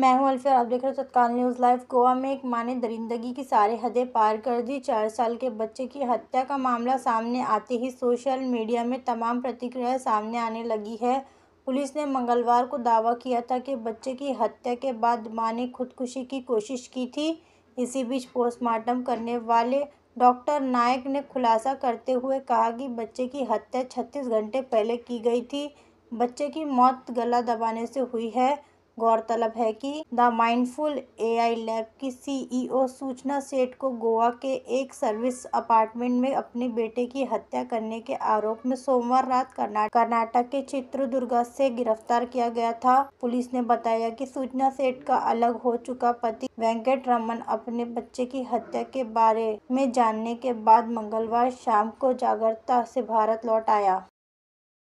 मैं हूं अल्फिया आप देख रहे हो तत्काल न्यूज़ लाइव गोवा में एक माँ ने दरिंदगी की सारे हदें पार कर दी चार साल के बच्चे की हत्या का मामला सामने आते ही सोशल मीडिया में तमाम प्रतिक्रिया सामने आने लगी है पुलिस ने मंगलवार को दावा किया था कि बच्चे की हत्या के बाद माँ ने खुदकुशी की कोशिश की थी इसी बीच पोस्टमार्टम करने वाले डॉक्टर नायक ने खुलासा करते हुए कहा कि बच्चे की हत्या छत्तीस घंटे पहले की गई थी बच्चे की मौत गला दबाने से हुई है गौरतलब है कि द माइंडफुल एआई लैब की सीईओ सूचना सेठ को गोवा के एक सर्विस अपार्टमेंट में अपने बेटे की हत्या करने के आरोप में सोमवार रात कर्नाटक के चित्रदुर्गा से गिरफ्तार किया गया था पुलिस ने बताया कि सूचना सेठ का अलग हो चुका पति वेंकट रमन अपने बच्चे की हत्या के बारे में जानने के बाद मंगलवार शाम को जागरूकता से भारत लौट आया